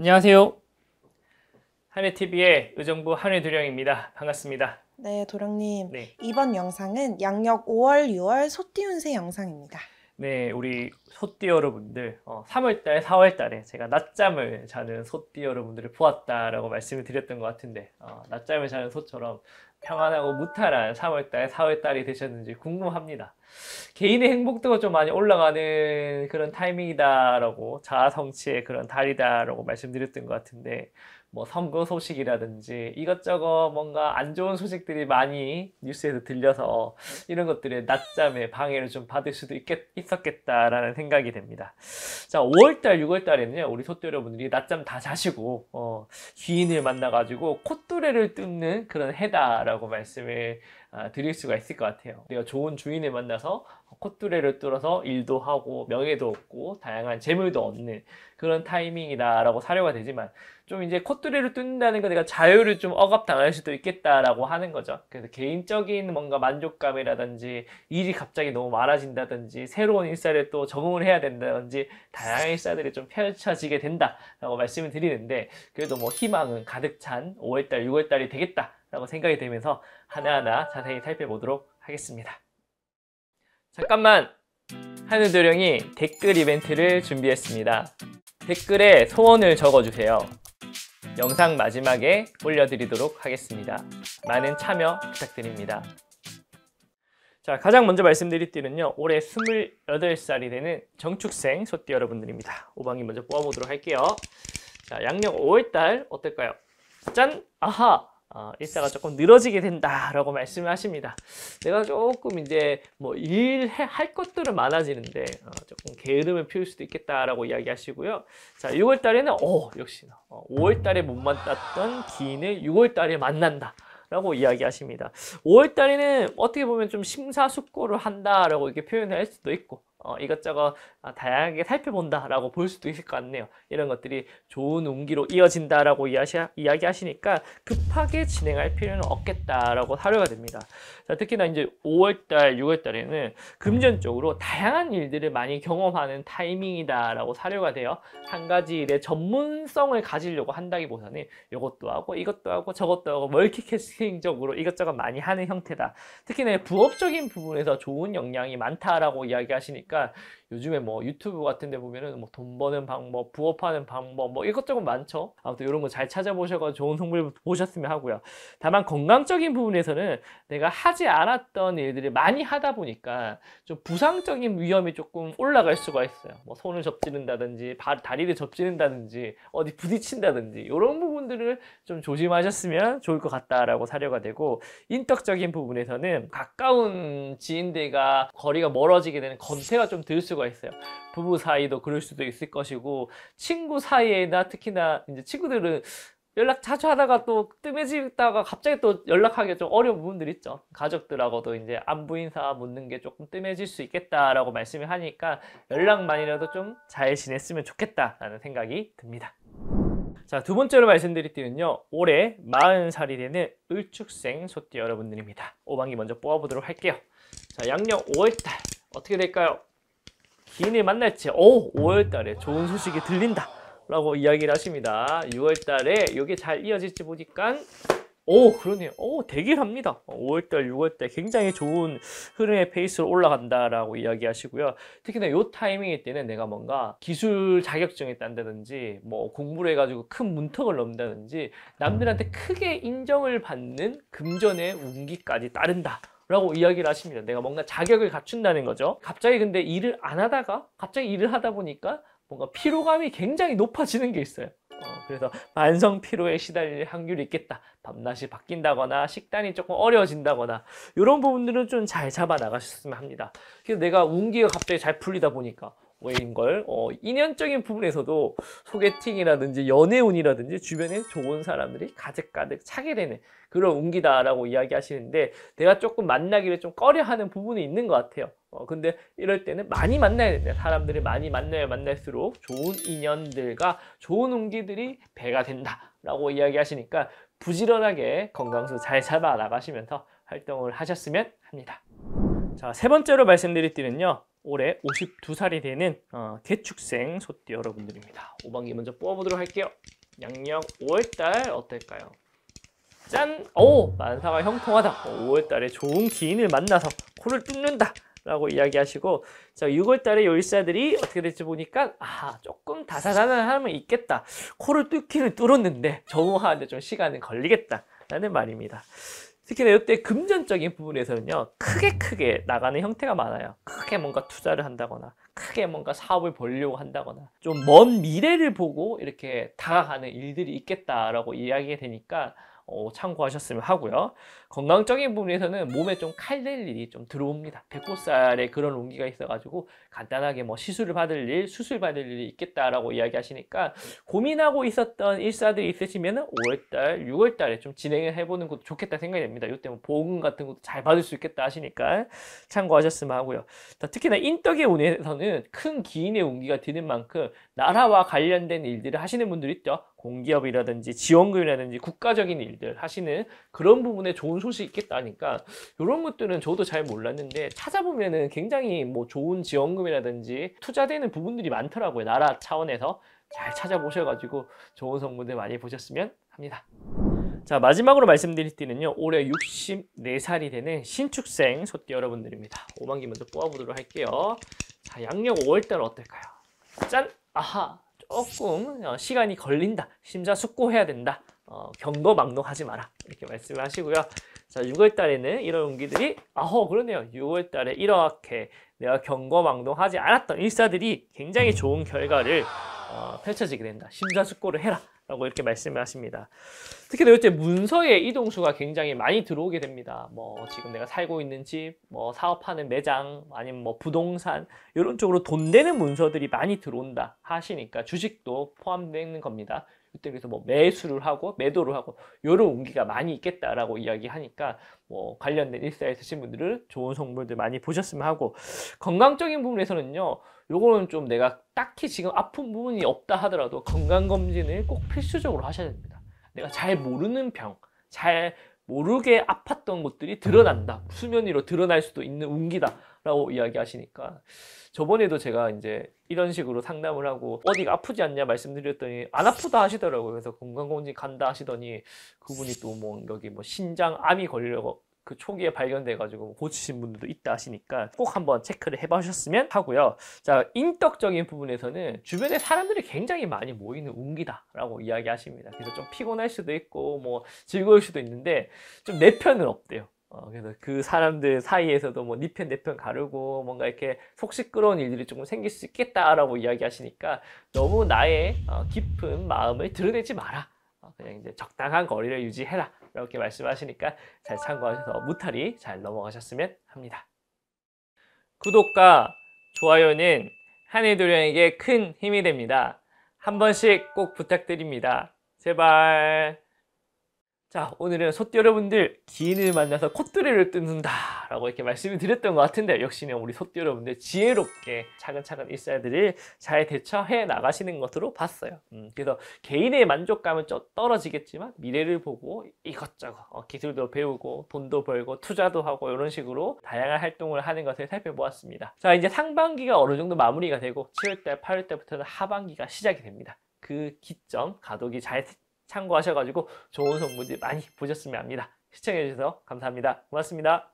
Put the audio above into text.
안녕하세요. 한해TV의 의정부 한해도령입니다. 반갑습니다. 네, 도령님. 네. 이번 영상은 양력 5월, 6월 소띠 운세 영상입니다. 네, 우리 소띠 여러분들 어, 3월달, 4월달에 제가 낮잠을 자는 소띠 여러분들을 보았다라고 말씀을 드렸던 것 같은데 어, 낮잠을 자는 소처럼 평안하고 무탈한 3월달, 4월달이 되셨는지 궁금합니다. 개인의 행복도가 좀 많이 올라가는 그런 타이밍이다라고 자아성취의 그런 달이다라고 말씀드렸던 것 같은데 뭐 선거 소식이라든지 이것저것 뭔가 안 좋은 소식들이 많이 뉴스에서 들려서 이런 것들의 낮잠에 방해를 좀 받을 수도 있겠, 있었겠다라는 생각이 됩니다. 자, 5월달, 6월달에는요, 우리 소띠 여러분들이 낮잠 다 자시고, 어, 귀인을 만나가지고 콧뚜레를 뚫는 그런 해다라고 말씀을 아, 드릴 수가 있을 것 같아요. 내가 좋은 주인을 만나서 콧두레를 뚫어서 일도 하고 명예도 얻고 다양한 재물도 얻는 그런 타이밍이다라고 사료가 되지만 좀 이제 콧두레를 뚫는다는 건 내가 자유를 좀 억압당할 수도 있겠다라고 하는 거죠. 그래서 개인적인 뭔가 만족감이라든지 일이 갑자기 너무 많아진다든지 새로운 일사를 또 적응을 해야 된다든지 다양한 일사들이 좀 펼쳐지게 된다라고 말씀을 드리는데 그래도 뭐 희망은 가득 찬 5월달, 6월달이 되겠다. 라고 생각이 들면서 하나하나 자세히 살펴보도록 하겠습니다. 잠깐만! 하늘도령이 댓글 이벤트를 준비했습니다. 댓글에 소원을 적어주세요. 영상 마지막에 올려드리도록 하겠습니다. 많은 참여 부탁드립니다. 자, 가장 먼저 말씀드릴 띠는요. 올해 28살이 되는 정축생 소띠 여러분들입니다. 오방이 먼저 뽑아보도록 할게요. 자, 양력 5월달 어떨까요? 짠! 아하! 어, 일사가 조금 늘어지게 된다라고 말씀을 하십니다. 내가 조금 이제 뭐 일할 것들은 많아지는데 어, 조금 게으름을 피울 수도 있겠다라고 이야기하시고요. 자, 6월 달에는 어, 역시나 어, 5월 달에 못 만났던 기인을 6월 달에 만난다. 라고 이야기하십니다. 5월 달에는 어떻게 보면 좀 심사숙고를 한다라고 이렇게 표현할 수도 있고 어, 이것저것 아, 다양하게 살펴본다라고 볼 수도 있을 것 같네요. 이런 것들이 좋은 운기로 이어진다라고 이야기하시니까 급하게 진행할 필요는 없겠다라고 사료가 됩니다. 자, 특히나 이제 5월달, 6월달에는 금전 적으로 다양한 일들을 많이 경험하는 타이밍이다라고 사료가 돼요. 한 가지 일에 전문성을 가지려고 한다기보다는 이것도 하고 이것도 하고 저것도 하고 멀티캐스팅적으로 이것저것 많이 하는 형태다. 특히나 부업적인 부분에서 좋은 역량이 많다라고 이야기하시니까 보니까 그러니까 요즘에 뭐 유튜브 같은 데 보면은 뭐 돈 버는 방법, 부업하는 방법 뭐 이것저것 많죠. 아무튼 이런 거 잘 찾아보셔서 좋은 정보 보셨으면 하고요. 다만 건강적인 부분에서는 내가 하지 않았던 일들을 많이 하다 보니까 좀 부상적인 위험이 조금 올라갈 수가 있어요. 뭐 손을 접지른다든지 발, 다리를 접지른다든지 어디 부딪힌다든지 이런 부분들을 좀 조심하셨으면 좋을 것 같다라고 사료가 되고 인격적인 부분에서는 가까운 지인들과 거리가 멀어지게 되는 건태 연세가 좀들 수가 있어요. 부부 사이도 그럴 수도 있을 것이고 친구 사이에나 특히나 이제 친구들은 연락 자주 하다가 또 뜸해지다가 갑자기 또 연락하기가 좀 어려운 부분들 있죠. 가족들하고도 이제 안부 인사 묻는 게 조금 뜸해질 수 있겠다라고 말씀을 하니까 연락만이라도 좀 잘 지냈으면 좋겠다라는 생각이 듭니다. 자, 두 번째로 말씀드릴 때는요. 올해 40살이 되는 을축생 소띠 여러분들입니다. 오방기 먼저 뽑아보도록 할게요. 자, 양력 5월달 어떻게 될까요? 기인을 만날지 오 5월달에 좋은 소식이 들린다 라고 이야기를 하십니다 6월달에 이게 잘 이어질지 보니까 오 그러네요 오 대길합니다 5월달 6월달 굉장히 좋은 흐름의 페이스로 올라간다라고 이야기하시고요 특히나 요 타이밍일 때는 내가 뭔가 기술 자격증이 딴다든지 뭐 공부를 해가지고 큰 문턱을 넘다든지 남들한테 크게 인정을 받는 금전의 운기까지 따른다 라고 이야기를 하십니다. 내가 뭔가 자격을 갖춘다는 거죠. 갑자기 근데 일을 안 하다가 갑자기 일을 하다 보니까 뭔가 피로감이 굉장히 높아지는 게 있어요. 어, 그래서 만성 피로에 시달릴 확률이 있겠다. 밤낮이 바뀐다거나 식단이 조금 어려워진다거나 이런 부분들은 좀 잘 잡아 나가셨으면 합니다. 그래서 내가 운기가 갑자기 잘 풀리다 보니까 외인 걸 어, 인연적인 부분에서도 소개팅이라든지 연애운이라든지 주변에 좋은 사람들이 가득가득 차게 되는 그런 운기다라고 이야기하시는데 내가 조금 만나기를 좀 꺼려하는 부분이 있는 것 같아요. 어, 근데 이럴 때는 많이 만나야 됩다사람들이 많이 만나야 만날수록 좋은 인연들과 좋은 운기들이 배가 된다라고 이야기하시니까 부지런하게 건강수 잘 잡아 나가시면서 활동을 하셨으면 합니다. 자, 세 번째로 말씀드릴 때는요 올해 52살이 되는 어, 개축생 소띠 여러분들입니다. 5반기 먼저 뽑아보도록 할게요. 양력 5월달 어떨까요? 짠! 오! 만사가 형통하다. 5월달에 좋은 기인을 만나서 코를 뚫는다. 라고 이야기하시고 자 6월달에 요 열사들이 어떻게 될지 보니까 아 조금 다사다난함은 있겠다 코를 뚫기는 뚫었는데 적응하는데 좀 시간은 걸리겠다 라는 말입니다 특히나 이때 금전적인 부분에서는요 크게 크게 나가는 형태가 많아요 크게 뭔가 투자를 한다거나 크게 뭔가 사업을 벌려고 한다거나 좀 먼 미래를 보고 이렇게 다가가는 일들이 있겠다라고 이야기가 되니까 어, 참고하셨으면 하고요. 건강적인 부분에서는 몸에 좀 칼될 일이 좀 들어옵니다. 백호살에 그런 온기가 있어가지고 간단하게 뭐 시술을 받을 일, 수술 받을 일이 있겠다라고 이야기하시니까 고민하고 있었던 일사들이 있으시면 5월달, 6월달에 좀 진행을 해보는 것도 좋겠다 생각이 됩니다. 이때 뭐 보험 같은 것도 잘 받을 수 있겠다 하시니까 참고하셨으면 하고요. 특히나 인덕의 운에서는 큰 기인의 온기가 드는 만큼 나라와 관련된 일들을 하시는 분들 있죠. 공기업이라든지 지원금이라든지 국가적인 일들 하시는 그런 부분에 좋은 소식이 있겠다니까 이런 것들은 저도 잘 몰랐는데 찾아보면은 굉장히 뭐 좋은 지원금이라든지 투자되는 부분들이 많더라고요. 나라 차원에서 잘 찾아보셔가지고 좋은 성분들 많이 보셨으면 합니다. 자 마지막으로 말씀드릴 때는요 올해 64살이 되는 신축생 소띠 여러분들입니다 오만기 먼저 뽑아보도록 할게요 자 양력 5월달 어떨까요? 짠! 아하 조금 어, 시간이 걸린다 심사숙고해야 된다 어, 경거망동하지 마라 이렇게 말씀을 하시고요 자 6월 달에는 이런 운기들이 아허 그러네요 6월 달에 이렇게 내가 경거망동하지 않았던 일사들이 굉장히 좋은 결과를 어, 펼쳐지게 된다. 심사숙고를 해라. 라고 이렇게 말씀을 하십니다. 특히나 요때 문서의 이동수가 굉장히 많이 들어오게 됩니다. 뭐 지금 내가 살고 있는 집, 뭐 사업하는 매장, 아니면 뭐 부동산 이런 쪽으로 돈 되는 문서들이 많이 들어온다 하시니까 주식도 포함되는 겁니다. 이때 그래서 뭐 매수를 하고 매도를 하고 요런 운기가 많이 있겠다라고 이야기하니까 뭐 관련된 일사에 쓰신 분들은 좋은 성분들 많이 보셨으면 하고 건강적인 부분에서는요 요거는 좀 내가 딱히 지금 아픈 부분이 없다 하더라도 건강검진을 꼭 필수적으로 하셔야 됩니다 내가 잘 모르는 병 잘 모르게 아팠던 것들이 드러난다 음. 수면 위로 드러날 수도 있는 운기다 라고 이야기하시니까 저번에도 제가 이제 이런 식으로 상담을 하고 어디가 아프지 않냐 말씀드렸더니 안 아프다 하시더라고요. 그래서 건강검진 간다 하시더니 그분이 또 뭐 여기 뭐 신장암이 걸려고 리그 초기에 발견돼가지고 고치신 분들도 있다 하시니까 꼭 한번 체크를 해보셨으면 하고요. 자, 인덕적인 부분에서는 주변에 사람들이 굉장히 많이 모이는 운기다라고 이야기하십니다. 그래서 좀 피곤할 수도 있고 뭐 즐거울 수도 있는데 좀 내 편은 없대요. 어, 그래서 그 사람들 사이에서도 뭐니편내 편 가르고 뭔가 이렇게 속 시끄러운 일들이 조금 생길 수 있겠다라고 이야기하시니까 너무 나의 어, 깊은 마음을 드러내지 마라. 어, 그냥 이제 적당한 거리를 유지해라. 이렇게 말씀하시니까 잘 참고하셔서 무탈이 잘 넘어가셨으면 합니다. 구독과 좋아요는 한해도령에게 큰 힘이 됩니다. 한 번씩 꼭 부탁드립니다. 제발. 자 오늘은 소띠 여러분들 기인을 만나서 콧두리를 뜯는다 라고 이렇게 말씀을 드렸던 것 같은데 역시나 우리 소띠 여러분들 지혜롭게 차근차근 일사들을 잘 대처해 나가시는 것으로 봤어요 음, 그래서 개인의 만족감은 좀 떨어지겠지만 미래를 보고 이것저것 어, 기술도 배우고 돈도 벌고 투자도 하고 이런 식으로 다양한 활동을 하는 것을 살펴보았습니다 자 이제 상반기가 어느 정도 마무리가 되고 7월달 8월달부터는 하반기가 시작이 됩니다 그 기점 가독이 잘 참고하셔가지고 좋은 성분들 많이 보셨으면 합니다. 시청해주셔서 감사합니다. 고맙습니다.